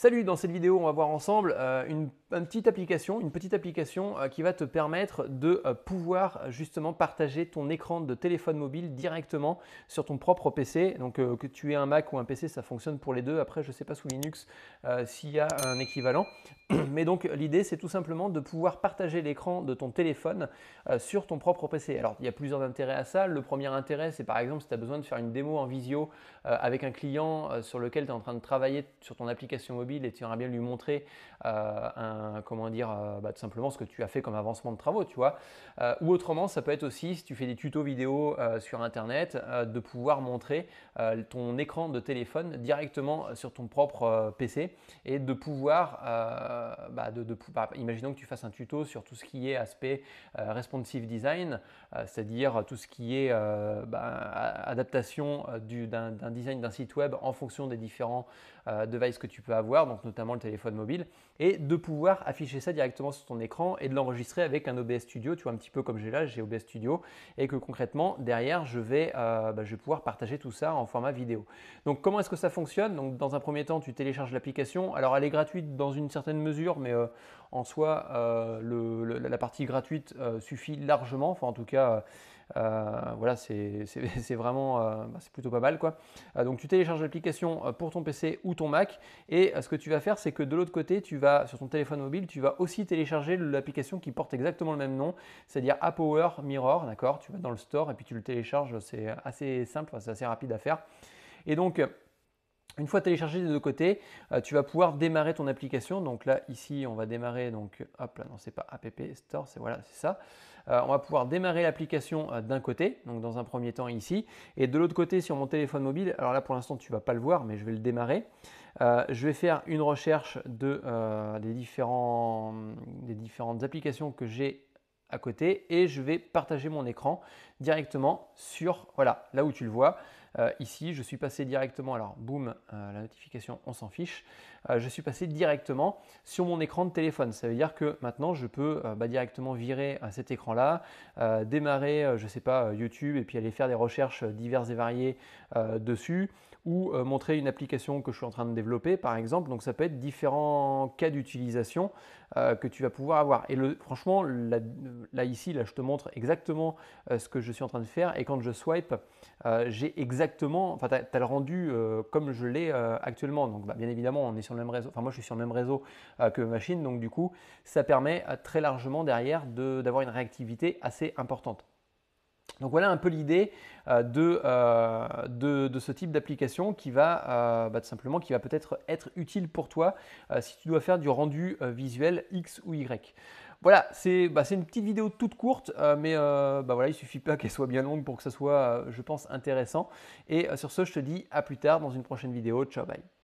Salut, dans cette vidéo, on va voir ensemble euh, une, petite application, une petite application euh, qui va te permettre de euh, pouvoir justement partager ton écran de téléphone mobile directement sur ton propre PC. Donc que tu aies un Mac ou un PC, ça fonctionne pour les deux. Après, je ne sais pas sous Linux s'il y a un équivalent. Mais donc l'idée, c'est tout simplement de pouvoir partager l'écran de ton téléphone sur ton propre PC. Alors, il y a plusieurs intérêts à ça. Le premier intérêt, c'est par exemple si tu as besoin de faire une démo en visio avec un client sur lequel tu es en train de travailler sur ton application mobile et tu aimerais bien lui montrer euh, un, comment dire, euh, bah, tout simplement ce que tu as fait comme avancement de travaux, tu vois. Euh, ou autrement, ça peut être aussi, si tu fais des tutos vidéo sur Internet, de pouvoir montrer ton écran de téléphone directement sur ton propre PC et de pouvoir, bah, de, bah, imaginons que tu fasses un tuto sur tout ce qui est aspect responsive design, c'est-à-dire tout ce qui est adaptation d'un design d'un site web en fonction des différents devices que tu peux avoir donc notamment le téléphone mobile, et de pouvoir afficher ça directement sur ton écran et de l'enregistrer avec un OBS Studio, tu vois, un petit peu comme j'ai là, j'ai OBS Studio, et que concrètement, derrière, je vais, euh, bah, je vais pouvoir partager tout ça en format vidéo. Donc comment est-ce que ça fonctionne donc, Dans un premier temps, tu télécharges l'application. Alors elle est gratuite dans une certaine mesure, mais en euh, en soi, euh, la partie gratuite euh, suffit largement. Enfin, en tout cas, euh, voilà, c'est vraiment bah, c'est plutôt pas mal. Quoi. donc, tu télécharges l'application pour ton PC ou ton Mac. Et ce que tu vas faire, c'est que de l'autre côté, tu vas sur ton téléphone mobile, tu vas aussi télécharger l'application qui porte exactement le même nom, c'est-à-dire Appower Mirror. D'accord Tu vas dans le store et puis tu le télécharges. C'est assez simple, c'est assez rapide à faire. Et donc, une fois téléchargé des deux côtés, euh, tu vas pouvoir démarrer ton application. Donc là, ici, on va démarrer. Donc, hop, là, non, c'est pas App Store, c'est voilà, c'est ça. Euh, on va pouvoir démarrer l'application euh, d'un côté, donc dans un premier temps ici, et de l'autre côté sur mon téléphone mobile. Alors là, pour l'instant, tu vas pas le voir, mais je vais le démarrer. je vais faire une recherche de, des, différents, des différentes applications que j'ai à côté et je vais partager mon écran directement sur, voilà, là où tu le vois. Euh, ici, je suis passé directement, alors boum, euh, la notification, on s'en fiche. Euh, je suis passé directement sur mon écran de téléphone. Ça veut dire que maintenant, je peux bah, directement virer à cet écran-là, démarrer, je sais pas, YouTube et puis aller faire des recherches diverses et variées dessus ou montrer une application que je suis en train de développer, par exemple. Donc, ça peut être différents cas d'utilisation que tu vas pouvoir avoir. Et le, franchement, là, là, ici, là, je te montre exactement ce que je suis en train de faire. Et quand je swipe, j'ai exactement exactement, enfin, tu as, le rendu euh, comme je l'ai euh, actuellement. Donc, bah, bien évidemment, on est sur le même réseau. Enfin, moi, je suis sur le même réseau euh, que machine. Donc, du coup, ça permet très largement derrière d'avoir une réactivité assez importante. Donc voilà un peu l'idée de, ce type d'application qui va bah, tout simplement qui va peut-être être utile pour toi si tu dois faire du rendu visuel X ou Y. Voilà, bah, c'est une petite vidéo toute courte, euh, mais il euh, bah, voilà, il suffit pas qu'elle soit bien longue pour que ça soit, euh, je pense, intéressant. Et sur ce, je te dis à plus tard dans une prochaine vidéo. Ciao, bye.